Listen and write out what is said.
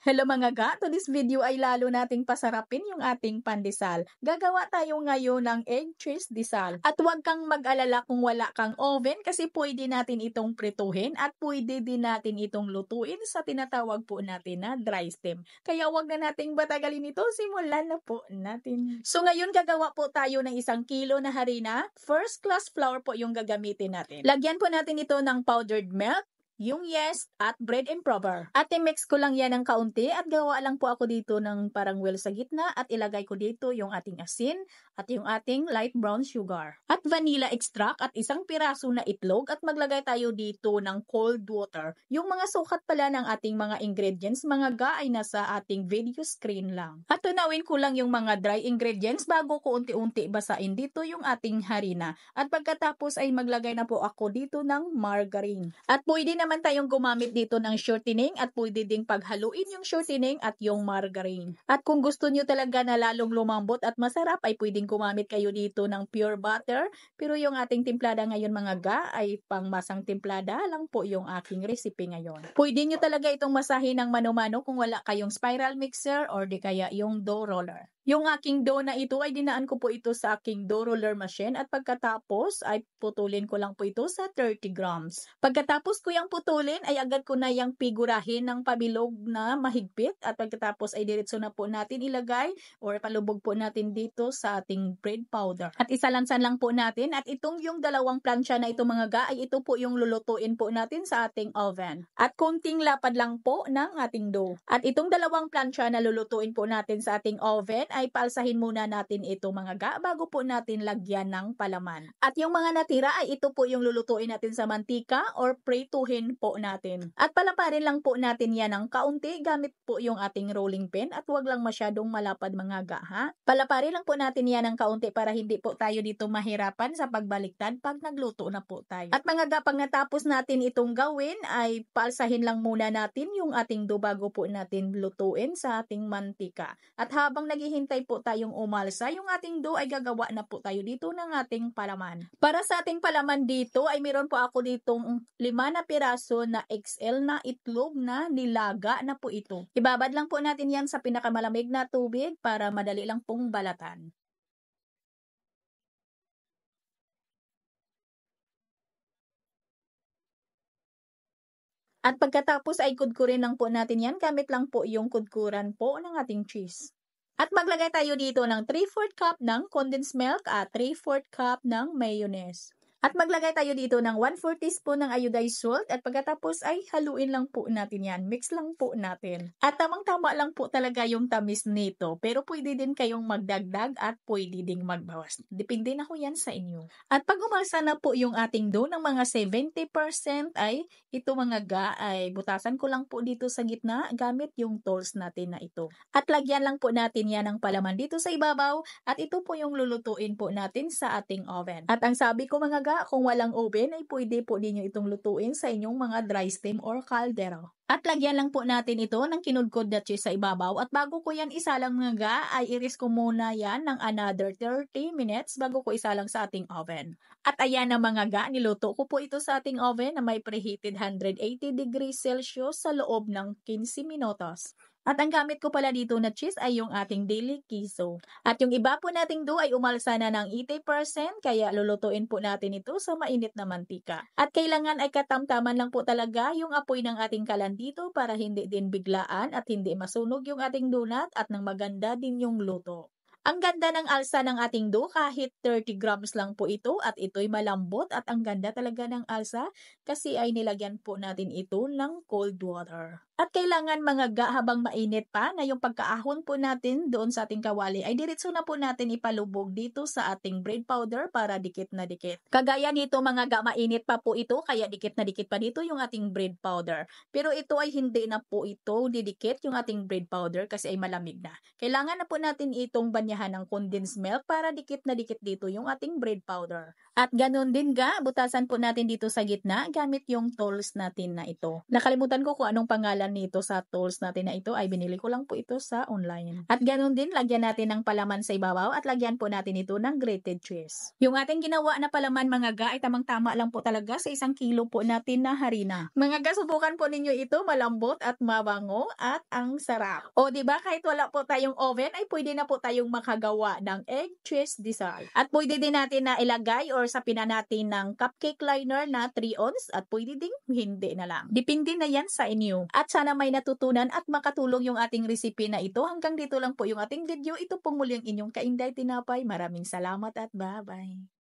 Hello mga ga! To this video ay lalo nating pasarapin yung ating pandesal. Gagawa tayo ngayon ng egg cheese desal. At huwag kang mag-alala kung wala kang oven kasi pwede natin itong prituhin at pwede din natin itong lutuin sa tinatawag po natin na dry steam. Kaya huwag na nating batagalin ito, simulan na po natin. So ngayon gagawa po tayo ng isang kilo na harina. First class flour po yung gagamitin natin. Lagyan po natin ito ng powdered milk, yung yeast at bread and proper. At i-mix ko lang yan ng kaunti at gawa lang po ako dito ng parang well sa gitna at ilagay ko dito yung ating asin at yung ating light brown sugar. At vanilla extract at isang piraso na itlog at maglagay tayo dito ng cold water. Yung mga sukat pala ng ating mga ingredients mga ga ay nasa ating video screen lang. At tunawin ko lang yung mga dry ingredients bago ko unti-unti basain dito yung ating harina. At pagkatapos ay maglagay na po ako dito ng margarine. At pwede na naman tayong gumamit dito ng shortening at pwede ding paghaluin yung shortening at yung margarine. At kung gusto nyo talaga na lalong lumambot at masarap ay pwedeng gumamit kayo dito ng pure butter. Pero yung ating timplada ngayon mga ga ay pangmasang timplada lang po yung aking recipe ngayon. Pwede nyo talaga itong masahin ng mano-mano kung wala kayong spiral mixer or di kaya yung dough roller. Yung aking dough na ito ay dinaan ko po ito sa aking dough roller machine at pagkatapos ay putulin ko lang po ito sa 30 grams. Pagkatapos ko yung puputulin ay agad ko na yung figurahin ng pabilog na mahigpit at pagkatapos ay diretso na po natin ilagay or palubog po natin dito sa ating bread powder. At isalansan lang po natin at itong yung dalawang plancha na ito mga ga ay ito po yung lulutuin po natin sa ating oven. At konting lapad lang po ng ating dough. At itong dalawang plancha na lulutuin po natin sa ating oven ay palsahin muna natin ito mga ga bago po natin lagyan ng palaman. At yung mga natira ay ito po yung lulutuin natin sa mantika or pretuhin po natin. At palaparin lang po natin yan ng kaunti gamit po yung ating rolling pin at wag lang masyadong malapad mga gaha. Palaparin lang po natin yan ng kaunti para hindi po tayo dito mahirapan sa pagbaliktad pag nagluto na po tayo. At mga gapang natapos natin itong gawin ay palsahin lang muna natin yung ating do bago po natin lutuin sa ating mantika. At habang naghihintay po tayong umalsa, yung ating do ay gagawa na po tayo dito ng ating palaman. Para sa ating palaman dito ay meron po ako ditong lima na piraso piraso na XL na itlog na nilaga na po ito. Ibabad lang po natin yan sa pinakamalamig na tubig para madali lang pong balatan. At pagkatapos ay kudkurin lang po natin yan gamit lang po yung kudkuran po ng ating cheese. At maglagay tayo dito ng 3-4 cup ng condensed milk at 3-4 cup ng mayonnaise. At maglagay tayo dito ng 1/4 teaspoon ng iodized salt at pagkatapos ay haluin lang po natin yan. Mix lang po natin. At tamang-tama lang po talaga yung tamis nito. Pero pwede din kayong magdagdag at pwede ding magbawas. Depende na ho yan sa inyo. At pag umasa na po yung ating dough ng mga 70% ay ito mga ga ay butasan ko lang po dito sa gitna gamit yung tools natin na ito. At lagyan lang po natin yan ng palaman dito sa ibabaw at ito po yung lulutuin po natin sa ating oven. At ang sabi ko mga ga Kumbaga, kung walang oven ay pwede po din nyo itong lutuin sa inyong mga dry steam or caldero. At lagyan lang po natin ito ng kinudkod na cheese sa ibabaw at bago ko yan isalang nga ay iris ko muna yan ng another 30 minutes bago ko isalang sa ating oven. At ayan na mga ga, niluto ko po ito sa ating oven na may preheated 180 degrees Celsius sa loob ng 15 minutos. At ang gamit ko pala dito na cheese ay yung ating daily queso. At yung iba po nating do ay umalsa na ng 80% kaya lulutuin po natin ito sa mainit na mantika. At kailangan ay katamtaman lang po talaga yung apoy ng ating kalan dito para hindi din biglaan at hindi masunog yung ating donut at nang maganda din yung luto. Ang ganda ng alsa ng ating dough kahit 30 grams lang po ito at ito'y malambot at ang ganda talaga ng alsa kasi ay nilagyan po natin ito ng cold water. At kailangan mga ga habang mainit pa na yung pagkaahon po natin doon sa ating kawali ay diretso na po natin ipalubog dito sa ating bread powder para dikit na dikit. Kagaya nito mga ga, mainit pa po ito kaya dikit na dikit pa dito yung ating bread powder. Pero ito ay hindi na po ito didikit yung ating bread powder kasi ay malamig na. Kailangan na po natin itong banyan kanyahan ng condensed milk para dikit na dikit dito yung ating bread powder. At ganun din ga, butasan po natin dito sa gitna gamit yung tools natin na ito. Nakalimutan ko kung anong pangalan nito sa tools natin na ito ay binili ko lang po ito sa online. At ganun din, lagyan natin ng palaman sa ibabaw at lagyan po natin ito ng grated cheese. Yung ating ginawa na palaman mga ga ay tamang-tama lang po talaga sa isang kilo po natin na harina. Mga ga, subukan po ninyo ito, malambot at mabango at ang sarap. O ba diba, kahit wala po tayong oven ay pwede na po tayong makagawa ng egg cheese dessert. At pwede din natin na ilagay or sapinan natin ng cupcake liner na 3 ounce at pwede ding hindi na lang. Depende na yan sa inyo. At sana may natutunan at makatulong yung ating recipe na ito. Hanggang dito lang po yung ating video. Ito po muli ang inyong kainday tinapay. Maraming salamat at bye-bye.